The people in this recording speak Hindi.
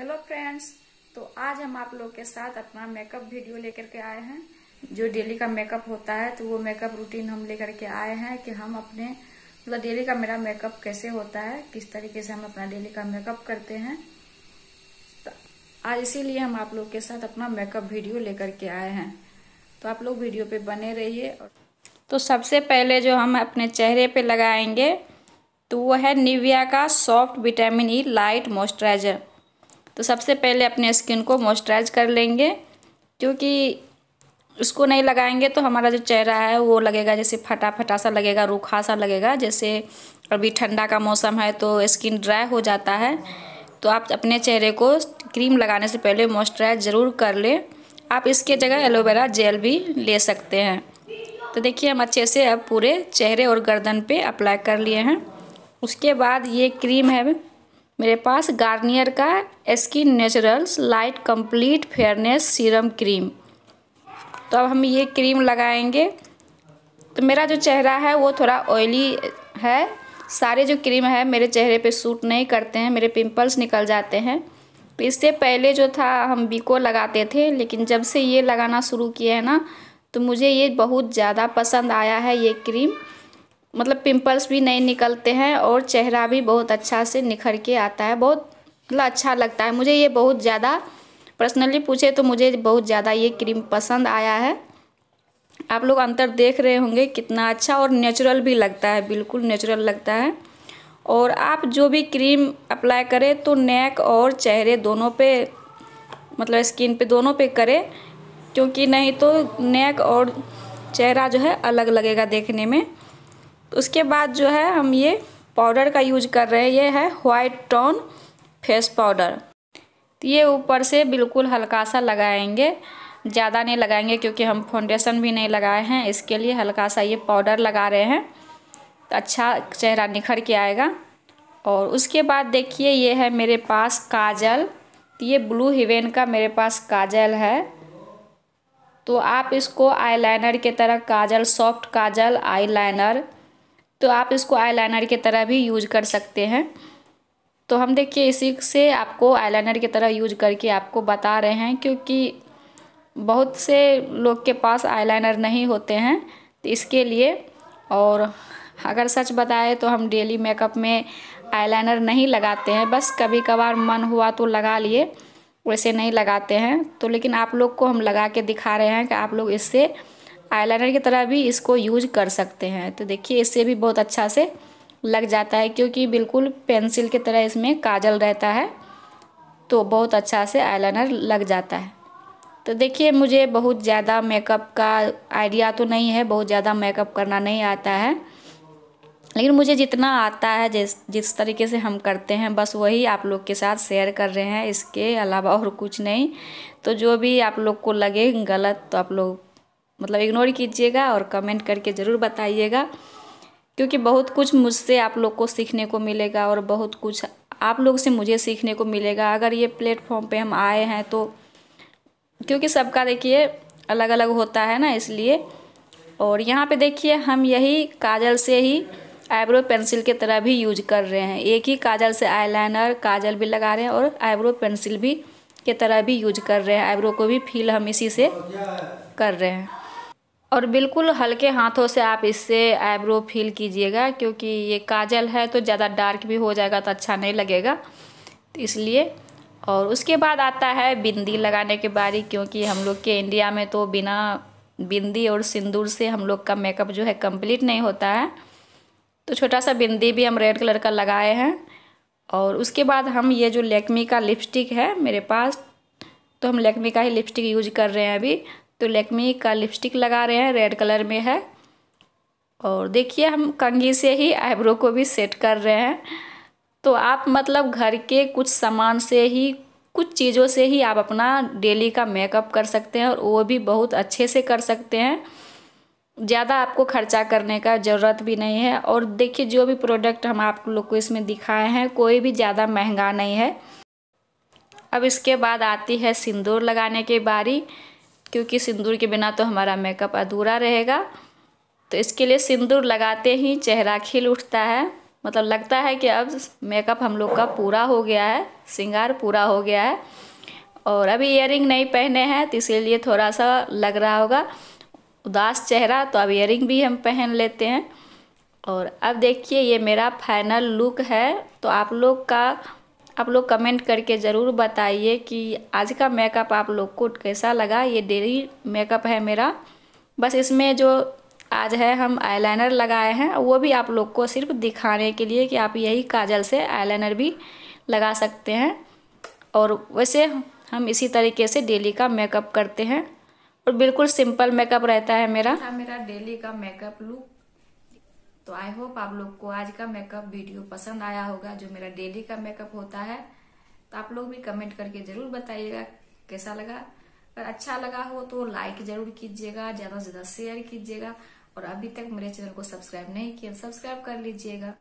हेलो फ्रेंड्स तो आज हम आप लोग के साथ अपना मेकअप वीडियो लेकर के आए हैं जो डेली का मेकअप होता है तो वो मेकअप रूटीन हम लेकर के आए हैं कि हम अपने मतलब डेली का मेरा मेकअप कैसे होता है किस तरीके से हम अपना डेली का मेकअप करते हैं तो आज इसीलिए हम आप लोग के साथ अपना मेकअप वीडियो लेकर के आए हैं तो आप लोग वीडियो पे बने रहिए और तो सबसे पहले जो हम अपने चेहरे पे लगाएंगे तो वो है निविया का soft vitamin E light moisturizer तो सबसे पहले अपने स्किन को मॉइस्चराइज कर लेंगे क्योंकि उसको नहीं लगाएंगे तो हमारा जो चेहरा है वो लगेगा जैसे फटा फटा सा लगेगा रूखा सा लगेगा जैसे अभी ठंडा का मौसम है तो स्किन ड्राई हो जाता है तो आप अपने चेहरे को क्रीम लगाने से पहले मॉइस्चराइज ज़रूर कर लें आप इसके जगह एलोवेरा जेल भी ले सकते हैं तो देखिए हम अच्छे से अब पूरे चेहरे और गर्दन पर अप्लाई कर लिए हैं उसके बाद ये क्रीम है मेरे पास गार्नियर का skin naturals light complete fairness serum cream तो अब हम ये क्रीम लगाएंगे तो मेरा जो चेहरा है वो थोड़ा ऑयली है सारे जो क्रीम है मेरे चेहरे पे सूट नहीं करते हैं मेरे पिंपल्स निकल जाते हैं तो इससे पहले जो था हम बीको लगाते थे लेकिन जब से ये लगाना शुरू किया है ना तो मुझे ये बहुत ज़्यादा पसंद आया है ये क्रीम मतलब पिंपल्स भी नहीं निकलते हैं और चेहरा भी बहुत अच्छा से निखर के आता है बहुत मतलब अच्छा लगता है मुझे ये बहुत ज़्यादा पर्सनली पूछे तो मुझे बहुत ज़्यादा ये क्रीम पसंद आया है आप लोग अंतर देख रहे होंगे कितना अच्छा और नेचुरल भी लगता है बिल्कुल नेचुरल लगता है और आप जो भी क्रीम अप्लाई करें तो नेक और चेहरे दोनों पे मतलब स्किन पे दोनों पे करें क्योंकि नहीं तो नेक और चेहरा जो है अलग लगेगा देखने में उसके बाद जो है हम ये पाउडर का यूज कर रहे हैं ये है वाइट टोन फेस पाउडर तो ये ऊपर से बिल्कुल हल्का सा लगाएंगे ज़्यादा नहीं लगाएंगे क्योंकि हम फाउंडेशन भी नहीं लगाए हैं इसके लिए हल्का सा ये पाउडर लगा रहे हैं तो अच्छा चेहरा निखर के आएगा और उसके बाद देखिए ये है मेरे पास काजल तो ये ब्लू हिवेन का मेरे पास काजल है तो आप इसको आईलाइनर के तरह काजल सॉफ्ट काजल आईलाइनर तो आप इसको आईलाइनर की तरह भी यूज कर सकते हैं तो हम देखिए इसी से आपको आईलाइनर की तरह यूज करके आपको बता रहे हैं क्योंकि बहुत से लोग के पास आईलाइनर नहीं होते हैं तो इसके लिए और अगर सच बताए तो हम डेली मेकअप में आईलाइनर नहीं लगाते हैं बस कभी कभार मन हुआ तो लगा लिए वैसे नहीं लगाते हैं तो लेकिन आप लोग को हम लगा के दिखा रहे हैं कि आप लोग इससे आईलाइनर की तरह भी इसको यूज कर सकते हैं तो देखिए इससे भी बहुत अच्छा से लग जाता है क्योंकि बिल्कुल पेंसिल की तरह इसमें काजल रहता है तो बहुत अच्छा से आईलाइनर लग जाता है तो देखिए मुझे बहुत ज़्यादा मेकअप का आइडिया तो नहीं है बहुत ज़्यादा मेकअप करना नहीं आता है लेकिन मुझे जितना आता है जिस जिस तरीके से हम करते हैं बस वही आप लोग के साथ शेयर कर रहे हैं इसके अलावा और कुछ नहीं तो जो भी आप लोग को लगे गलत तो आप लोग मतलब इग्नोर कीजिएगा और कमेंट करके ज़रूर बताइएगा क्योंकि बहुत कुछ मुझसे आप लोग को सीखने को मिलेगा और बहुत कुछ आप लोग से मुझे सीखने को मिलेगा अगर ये प्लेटफॉर्म पे हम आए हैं तो क्योंकि सबका देखिए अलग अलग होता है ना इसलिए और यहाँ पे देखिए हम यही काजल से ही आईब्रो पेंसिल के तरह भी यूज कर रहे हैं एक ही काजल से आईलाइनर काजल भी लगा रहे हैं और आईब्रो पेंसिल भी के तरह भी यूज कर रहे हैं आईब्रो को भी फील हम इसी से कर रहे हैं और बिल्कुल हल्के हाथों से आप इससे आईब्रो फील कीजिएगा क्योंकि ये काजल है तो ज़्यादा डार्क भी हो जाएगा तो अच्छा नहीं लगेगा तो इसलिए और उसके बाद आता है बिंदी लगाने के बारी क्योंकि हम लोग के इंडिया में तो बिना बिंदी और सिंदूर से हम लोग का मेकअप जो है कंप्लीट नहीं होता है तो छोटा सा बिंदी भी हम रेड कलर का लगाए हैं और उसके बाद हम ये जो लेकमी का लिपस्टिक है मेरे पास तो हम लेकमी का ही लिपस्टिक यूज कर रहे हैं अभी तो लेकमी का लिपस्टिक लगा रहे हैं रेड कलर में है और देखिए हम कंघी से ही आईब्रो को भी सेट कर रहे हैं तो आप मतलब घर के कुछ सामान से ही कुछ चीज़ों से ही आप अपना डेली का मेकअप कर सकते हैं और वो भी बहुत अच्छे से कर सकते हैं ज़्यादा आपको खर्चा करने का ज़रूरत भी नहीं है और देखिए जो भी प्रोडक्ट हम आप लोग को इसमें दिखाए हैं कोई भी ज़्यादा महंगा नहीं है अब इसके बाद आती है सिंदूर लगाने की बारी क्योंकि सिंदूर के बिना तो हमारा मेकअप अधूरा रहेगा तो इसके लिए सिंदूर लगाते ही चेहरा खिल उठता है मतलब लगता है कि अब मेकअप हम लोग का पूरा हो गया है श्रृंगार पूरा हो गया है और अभी इयर नहीं पहने हैं तो इसीलिए थोड़ा सा लग रहा होगा उदास चेहरा तो अब इयर भी हम पहन लेते हैं और अब देखिए ये मेरा फाइनल लुक है तो आप लोग का आप लोग कमेंट करके ज़रूर बताइए कि आज का मेकअप आप लोग को कैसा लगा ये डेली मेकअप है मेरा बस इसमें जो आज है हम आईलाइनर लगाए हैं वो भी आप लोग को सिर्फ दिखाने के लिए कि आप यही काजल से आईलाइनर भी लगा सकते हैं और वैसे हम इसी तरीके से डेली का मेकअप करते हैं और बिल्कुल सिंपल मेकअप रहता है मेरा हाँ, मेरा डेली का मेकअप लुक तो आई होप आप लोग को आज का मेकअप वीडियो पसंद आया होगा जो मेरा डेली का मेकअप होता है तो आप लोग भी कमेंट करके जरूर बताइएगा कैसा लगा अगर अच्छा लगा हो तो लाइक जरूर कीजिएगा ज़्यादा से ज़्यादा शेयर कीजिएगा और अभी तक मेरे चैनल को सब्सक्राइब नहीं किया सब्सक्राइब कर लीजिएगा